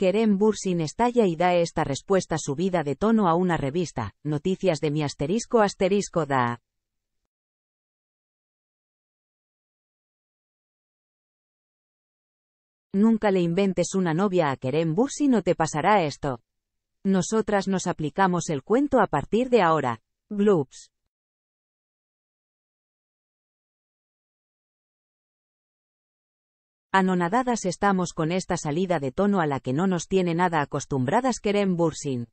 Kerem Bursin estalla y da esta respuesta subida de tono a una revista, Noticias de mi asterisco asterisco da. Nunca le inventes una novia a Kerem Bursin o te pasará esto. Nosotras nos aplicamos el cuento a partir de ahora. Gloops. Anonadadas estamos con esta salida de tono a la que no nos tiene nada acostumbradas Kerem Bursin.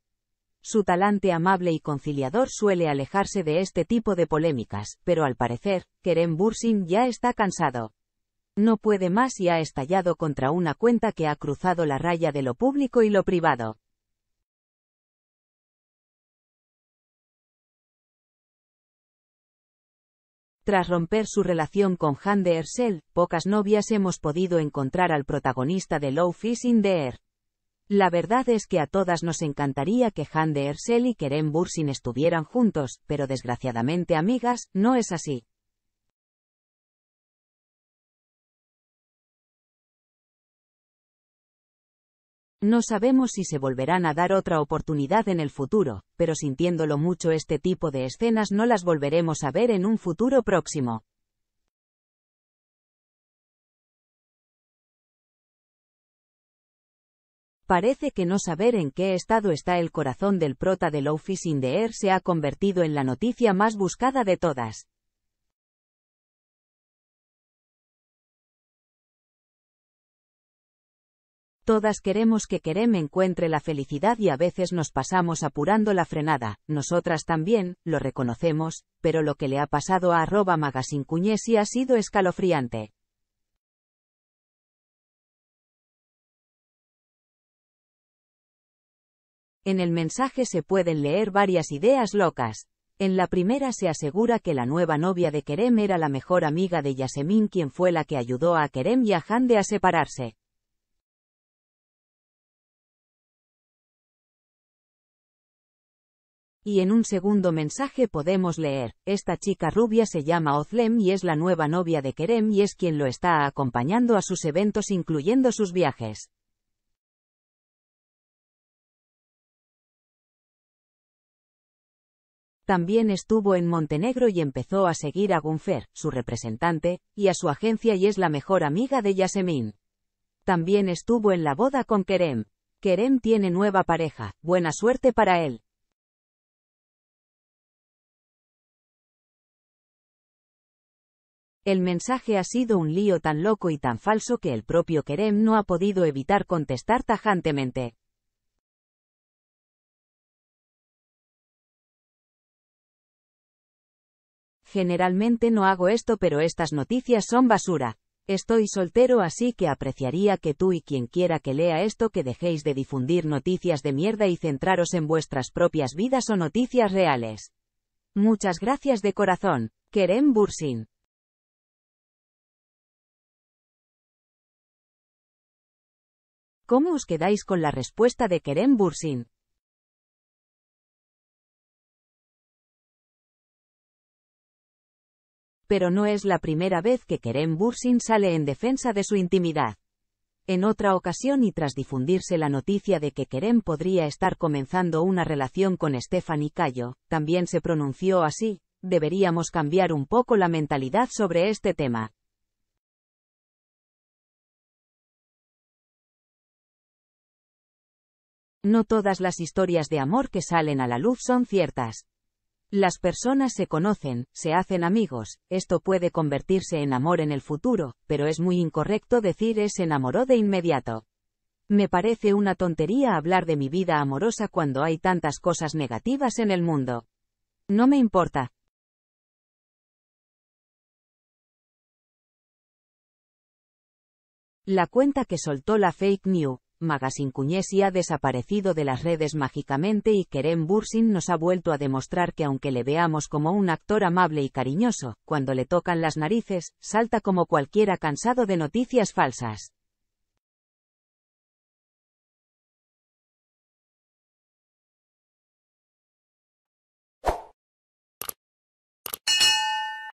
Su talante amable y conciliador suele alejarse de este tipo de polémicas, pero al parecer, Kerem Bursin ya está cansado. No puede más y ha estallado contra una cuenta que ha cruzado la raya de lo público y lo privado. Tras romper su relación con Han de Ersel, pocas novias hemos podido encontrar al protagonista de Low Fish in the Air. La verdad es que a todas nos encantaría que Han de Ersel y Keren Bursin estuvieran juntos, pero desgraciadamente amigas, no es así. No sabemos si se volverán a dar otra oportunidad en el futuro, pero sintiéndolo mucho este tipo de escenas no las volveremos a ver en un futuro próximo. Parece que no saber en qué estado está el corazón del prota de Office in the Air se ha convertido en la noticia más buscada de todas. Todas queremos que Kerem encuentre la felicidad y a veces nos pasamos apurando la frenada, nosotras también, lo reconocemos, pero lo que le ha pasado a arroba ha sido escalofriante. En el mensaje se pueden leer varias ideas locas. En la primera se asegura que la nueva novia de Kerem era la mejor amiga de Yasemin quien fue la que ayudó a Kerem y a Hande a separarse. Y en un segundo mensaje podemos leer, esta chica rubia se llama Ozlem y es la nueva novia de Kerem y es quien lo está acompañando a sus eventos incluyendo sus viajes. También estuvo en Montenegro y empezó a seguir a Gunfer, su representante, y a su agencia y es la mejor amiga de Yasemin. También estuvo en la boda con Kerem. Kerem tiene nueva pareja, buena suerte para él. El mensaje ha sido un lío tan loco y tan falso que el propio Kerem no ha podido evitar contestar tajantemente. Generalmente no hago esto pero estas noticias son basura. Estoy soltero así que apreciaría que tú y quien quiera que lea esto que dejéis de difundir noticias de mierda y centraros en vuestras propias vidas o noticias reales. Muchas gracias de corazón, Kerem Bursin. ¿Cómo os quedáis con la respuesta de Kerem Bursin? Pero no es la primera vez que Kerem Bursin sale en defensa de su intimidad. En otra ocasión y tras difundirse la noticia de que Kerem podría estar comenzando una relación con Stephanie Cayo, también se pronunció así, deberíamos cambiar un poco la mentalidad sobre este tema. No todas las historias de amor que salen a la luz son ciertas. Las personas se conocen, se hacen amigos, esto puede convertirse en amor en el futuro, pero es muy incorrecto decir es enamoró de inmediato. Me parece una tontería hablar de mi vida amorosa cuando hay tantas cosas negativas en el mundo. No me importa, La cuenta que soltó la fake news, Magazine Cuñesi ha desaparecido de las redes mágicamente y Kerem Bursin nos ha vuelto a demostrar que aunque le veamos como un actor amable y cariñoso, cuando le tocan las narices, salta como cualquiera cansado de noticias falsas.